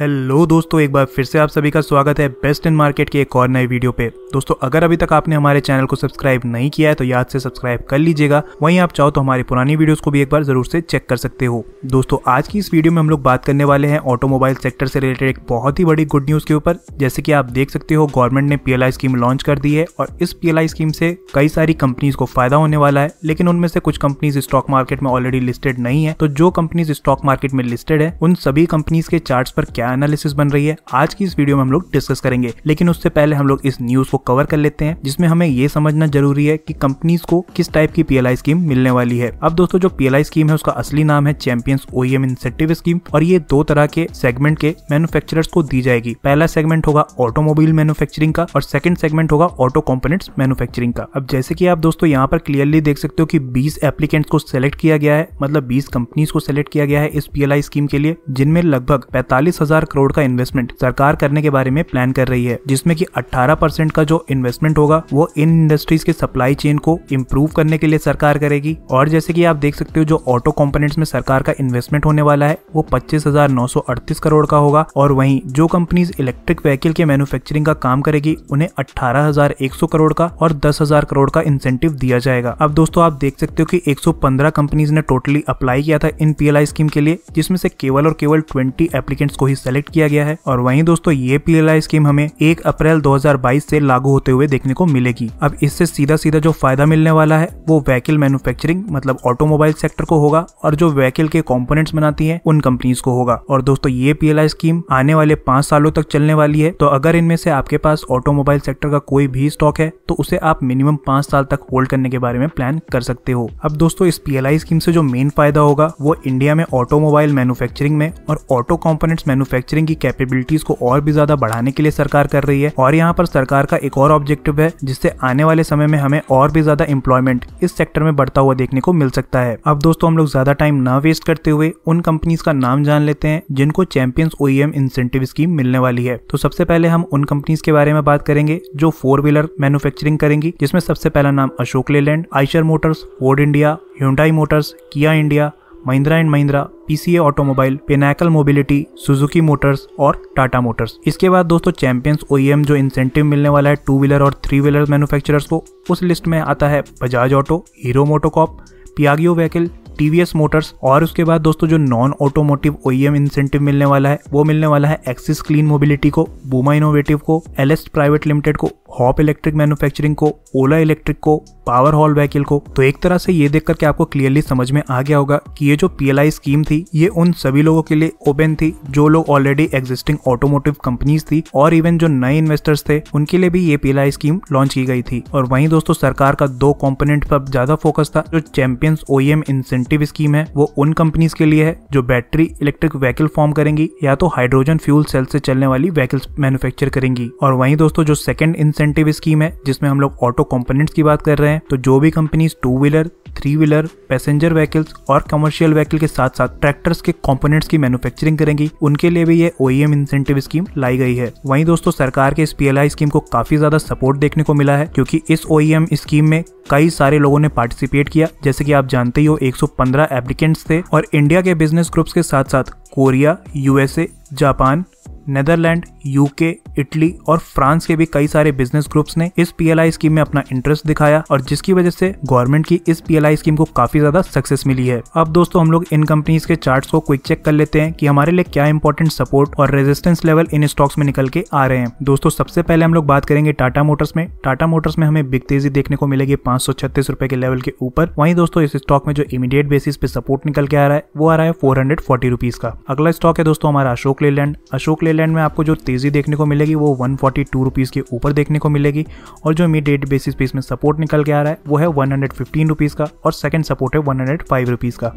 hello दोस्तों एक बार फिर से आप सभी का स्वागत है बेस्ट इन मार्केट के एक और नए वीडियो पे दोस्तों अगर अभी तक आपने हमारे चैनल को सब्सक्राइब नहीं किया है तो याद से सब्सक्राइब कर लीजिएगा वहीं आप चाहो तो हमारी पुरानी वीडियोस को भी एक बार जरूर से चेक कर सकते हो दोस्तों आज की इस वीडियो में हम लोग बात करने वाले हैं ऑटोमोबाइल सेक्टर से रिलेटेड एक बहुत ही बड़ी गुड न्यूज के ऊपर जैसे की आप देख सकते हो गवर्नमेंट ने पीएलआई स्कीम लॉन्च कर दी है और इस पीएलआई स्कीम से कई सारी कंपनीज को फायदा होने वाला है लेकिन उनमें से कुछ कंपनीज स्टॉक मार्केट में ऑलरेडी लिस्टेड नहीं है तो जो कंपनीज स्टॉक मार्केट में लिस्टेड है उन सभी कंपनीज के चार्ट पर क्या क्या एनालिसिस बन रही है आज की इस वीडियो में हम लोग डिस्कस करेंगे लेकिन उससे पहले हम लोग इस न्यूज को कवर कर लेते हैं जिसमें हमें ये समझना जरूरी है कि कंपनीज को किस टाइप की पीएलआई स्कीम मिलने वाली है अब दोस्तों जो पीएलआई स्कीम है उसका असली नाम है चैंपियंस ओईएम इंसेंटिव स्कीम और ये दो तरह के सेगमेंट के मैन्युफैक्चरर्स को दी जाएगी पहला सेगमेंट होगा ऑटोमोबाइल मैन्युफैक्चरिंग का और सेकंड सेगमेंट होगा ऑटो कंपोनेंट्स मैन्युफैक्चरिंग का अब जैसे कि आप दोस्तों यहाँ पर क्लियरली देख सकते हो कि 20 एप्लीकेंट्स को सिलेक्ट किया गया है मतलब 20 कंपनीज को सिलेक्ट किया गया है इस पीएलआई स्कीम के लिए जिनमें लगभग पैंतालीस करोड़ का इन्वेस्टमेंट सरकार करने के बारे में प्लान कर रही है जिसमे की अठारह का जो इन्वेस्टमेंट होगा वो इन इंडस्ट्रीज के सप्लाई चेन को इम्प्रूव करने के लिए सरकार करेगी और जैसे की आप देख सकते हो जो ऑटो कॉम्पोनेट्स में सरकार का इन्वेस्टमेंट होने वाला है वो पच्चीस करोड़ का होगा और वही जो कंपनीज इलेक्ट्रिक व्हीकल के मैन्युफैक्चरिंग का काम करेगी उन्हें 18,100 करोड़ का और 10,000 करोड़ का इंसेंटिव दिया जाएगा अब दोस्तों आप देख सकते हो कि 115 कंपनीज ने टोटली अप्लाई किया था इन पीएलआई स्कीम के लिए जिसमें से केवल और केवल 20 एप्लीकेंट्स को ही सेलेक्ट किया गया है और वहीं दोस्तों ये पीएलआई स्कीम हमें एक अप्रैल 2022 से लागू होते हुए देखने को मिलेगी अब इससे सीधा सीधा जो फायदा मिलने वाला है वो व्हीकल मैन्युफैक्चरिंग मतलब ऑटोमोबाइल सेक्टर को होगा और जो व्हीकल के कॉम्पोनेट बनाती है उन कंपनीज को होगा और दोस्तों ये पीएलआई स्कीम आने वाले पांच सालों तक चलने वाली है तो अगर इनमें से आपके पास ऑटोमोबाइल सेक्टर का कोई भी स्टॉक है तो उसे आप मिनिमम पांच साल तक होल्ड करने के बारे में प्लान कर सकते हो अब दोस्तों इस पीएलआई स्कीम से जो मेन फायदा होगा वो इंडिया में ऑटोमोबाइल मैन्युफैक्चरिंग में और ऑटो कॉम्पोनेट्स मैनुफेक्चर मैन्युफैक्चरिंग की कैपेबिलिटीज को और भी ज्यादा बढ़ाने के लिए सरकार कर रही है और यहाँ पर सरकार का एक और ऑब्जेक्टिव है जिससे आने वाले समय में हमें और भी ज्यादा एम्प्लॉयमेंट इस सेक्टर में बढ़ता हुआ देखने को मिल सकता है अब दोस्तों हम लोग ज्यादा टाइम न वेस्ट करते हुए उन कंपनीज का नाम जान लेते हैं जिनको चैंपियंस ओईएम इंसेंटिव स्कीम मिलने वाली है तो सबसे पहले हम उन कंपनीज के बारे में बात करेंगे जो फोर व्हीलर मैन्युफैक्चरिंग करेंगी जिसमें सबसे पहला नाम Ashok Leyland Eicher Motors Ford India Hyundai Motors Kia India Mahindra and Mahindra PCA automobile Pinnacle Mobility Suzuki Motors और टाटा मोटर्स इसके बाद दोस्तों चैंपियंस ओईएम e जो इंसेंटिव मिलने वाला है टू व्हीलर और थ्री व्हीलर मैन्युफैक्चरर्स को उस लिस्ट में आता है Bajaj auto Hero MotoCorp Piaggio vehicle TVS Motors और उसके बाद दोस्तों जो नॉन ऑटोमोटिव ओईएम इंसेंटिव मिलने वाला है वो मिलने वाला है एक्सिस क्लीन मोबिलिटी को बूमा इनोवेटिव को एल प्राइवेट लिमिटेड को हॉप इलेक्ट्रिक मैन्युफैक्चरिंग को ओला इलेक्ट्रिक को पावर हॉल व्हीकल को तो एक तरह से ये देख करके आपको क्लियरली समझ में आ गया होगा कि ये जो पीएलआई स्कीम थी ये उन सभी लोगों के लिए ओपन थी जो लोग ऑलरेडी एग्जिस्टिंग ऑटोमोटिव कंपनीज थी और इवन जो नए इन्वेस्टर्स थे उनके लिए भी ये पीएलआई स्कीम लॉन्च की गई थी और वहीं दोस्तों सरकार का दो कॉम्पोनेंट पर ज्यादा फोकस था जो चैंपियंस ओईएम इंसेंटिव स्कीम है वो उन कंपनीज के लिए है जो बैटरी इलेक्ट्रिक व्हीकल फॉर्म करेंगी या तो हाइड्रोजन फ्यूल सेल से चलने वाली व्हीकल्स मैन्युफैक्चर करेंगी और वहीं दोस्तों जो सेकंड इंसेंटिव स्कीम है जिसमें हम लोग ऑटो कॉम्पोनेट की बात कर रहे हैं हैं तो जो भी companies two wheeler three wheeler passenger vehicles और कमर्शियल व्हीकल के साथ साथ ट्रैक्टर्स के कंपोनेंट्स की मैन्युफैक्चरिंग करेंगी उनके लिए भी ये ओईएम इंसेंटिव स्कीम लाई गई है वहीं दोस्तों सरकार के इस पीएलआई स्कीम को काफी ज्यादा सपोर्ट देखने को मिला है क्योंकि इस ओईएम स्कीम e में कई सारे लोगों ने पार्टिसिपेट किया जैसे कि आप जानते ही हो 115 एप्लीकेंट्स थे और इंडिया के बिजनेस ग्रुप्स के साथ साथ Korea USA Japan Netherland UK Italy और फ्रांस के भी कई सारे बिजनेस ग्रुप्स ने इस पीएलआई स्कीम में अपना इंटरेस्ट दिखाया और जिसकी वजह से गवर्नमेंट की इस पीएलआई स्कीम को काफी ज्यादा सक्सेस मिली है अब दोस्तों हम लोग इन कंपनीज के चार्ट को क्विक चेक कर लेते हैं कि हमारे लिए क्या इंपॉर्टेंट सपोर्ट और रेजिस्टेंस लेवल इन स्टॉक्स में निकल के आ रहे हैं दोस्तों सबसे पहले हम लोग बात करेंगे टाटा मोटर्स में टाटा मोटर्स में हमें बिग तेजी देखने को मिलेगी पांच रुपए के लेवल के ऊपर वहीं दोस्तों इस स्टॉक में जो इमीडिएट बेसिस पे सपोर्ट निकल के आ रहा है वो आ रहा है फोर हंड्रेड फोर्टी रुपीज का अगला स्टॉक है दोस्तों हमारा अशोक लेलैंड अशोक लेलैंड में आपको जो तेजी देखने को मिलेगी मिलेगी वो वन फोर्टी टू रुपीज़ के ऊपर देखने को मिलेगी और जो डेट बेसिस पे इसमें सपोर्ट निकल के आ रहा है वो है वन हंड्रेड का और सेकेंड सपोर्ट है वन हंड्रेड oh का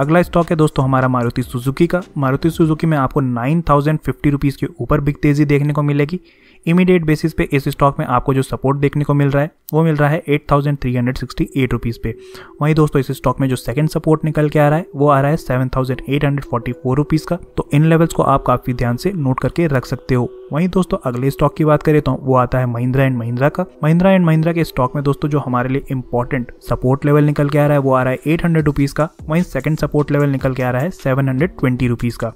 अगला स्टॉक है दोस्तों हमारा मारुति सुजुकी का मारुति सुजुकी में आपको नाइन थाउजेंड फिफ्टी रुपीज़ के ऊपर बिग तेज़ी देखने को मिलेगी इमीडिएट बेसिस पे इस स्टॉक में आपको जो सपोर्ट देखने को मिल रहा है वो मिल रहा है eight thousand three hundred sixty eight rupees पे वहीं दोस्तों इस स्टॉक में जो सेकंड सपोर्ट निकल के आ रहा है वो आ रहा है seven thousand eight hundred forty four rupees का तो इन लेवल्स को आप काफ़ी ध्यान से नोट करके रख सकते हो वहीं दोस्तों अगले स्टॉक की बात करें तो वो आता है महिंद्रा एंड महिंद्रा का महिंद्रा एंड महिंद्रा के स्टॉक में दोस्तों जो हमारे लिए इंपॉर्टेंट सपोर्ट लेवल निकल के आ रहा है वो आ रहा है एट हंड्रेड रुपीज़ का वहीं सेकंड सपोर्ट लेवल निकल के आ रहा है सेवन हंड्रेड ट्वेंटी रुपीज़ का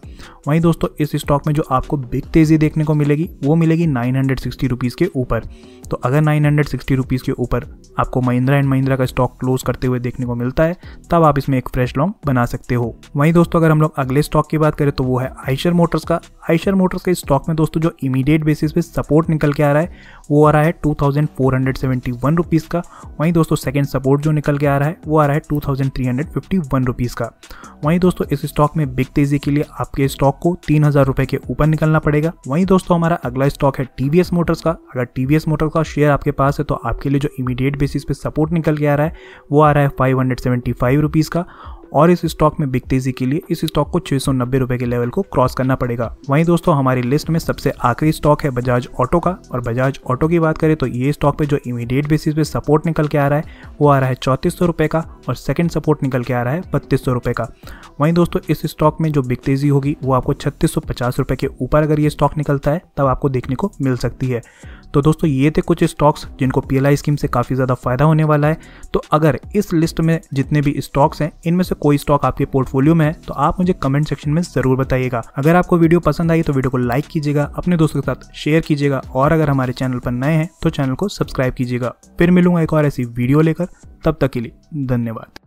वहीं दोस्तों इस स्टॉक में जो आपको बिग तेजी देखने को मिलेगी वो मिलेगी nine nine hundred sixty rupees के ऊपर तो अगर नाइन हंड्रेड सिक्सटी रुपीज़ के ऊपर आपको महिंद्रा एंड महिंद्रा का स्टॉक क्लोज करते हुए देखने को मिलता है तब आप इसमें एक फ्रेश लॉन्ग बना सकते हो वहीं दोस्तों अगर हम लोग अगले स्टॉक की बात करें तो वो है आइशर मोटर्स का आइशर मोटर्स के स्टॉक में दोस्तों जो इमीडिएट बेसिस पे सपोर्ट निकल के आ रहा है वो आ रहा है two thousand four hundred seventy one rupees का वहीं दोस्तों सेकेंड सपोर्ट जो निकल के आ रहा है वो आ रहा है two thousand three hundred fifty one rupees का वहीं दोस्तों इस स्टॉक में बिग तेज़ी के लिए आपके स्टॉक को तीन हज़ार रुपये के ऊपर निकलना पड़ेगा वहीं दोस्तों हमारा अगला स्टॉक है टी मोटर्स का अगर टी मोटर्स का शेयर आपके पास है तो आपके लिए जो इमीडिएट बेसिस पे सपोर्ट निकल के आ रहा है वो आ रहा है five hundred seventy five rupees का और इस स्टॉक में बिग तेजी के लिए इस स्टॉक को छः सौ के लेवल को क्रॉस करना पड़ेगा वहीं दोस्तों हमारी लिस्ट में सबसे आखिरी स्टॉक है बजाज ऑटो का और बजाज ऑटो की बात करें तो ये स्टॉक पे जो इमीडिएट बेसिस पे सपोर्ट निकल के आ रहा है वो आ रहा है चौतीस का और सेकेंड सपोर्ट निकल के आ रहा है बत्तीस का वहीं दोस्तों इस स्टॉक में जो बिग तेजी होगी वो आपको छत्तीस के ऊपर अगर ये स्टॉक निकलता है तब आपको देखने को मिल सकती है तो दोस्तों ये थे कुछ स्टॉक्स जिनको पीएलआई स्कीम से काफ़ी ज़्यादा फायदा होने वाला है तो अगर इस लिस्ट में जितने भी स्टॉक्स हैं इनमें से कोई स्टॉक आपके पोर्टफोलियो में है तो आप मुझे कमेंट सेक्शन में ज़रूर बताइएगा अगर आपको वीडियो पसंद आई तो वीडियो को लाइक कीजिएगा अपने दोस्तों के साथ शेयर कीजिएगा और अगर हमारे चैनल पर नए हैं तो चैनल को सब्सक्राइब कीजिएगा फिर मिलूंगा एक और ऐसी वीडियो लेकर तब तक के लिए धन्यवाद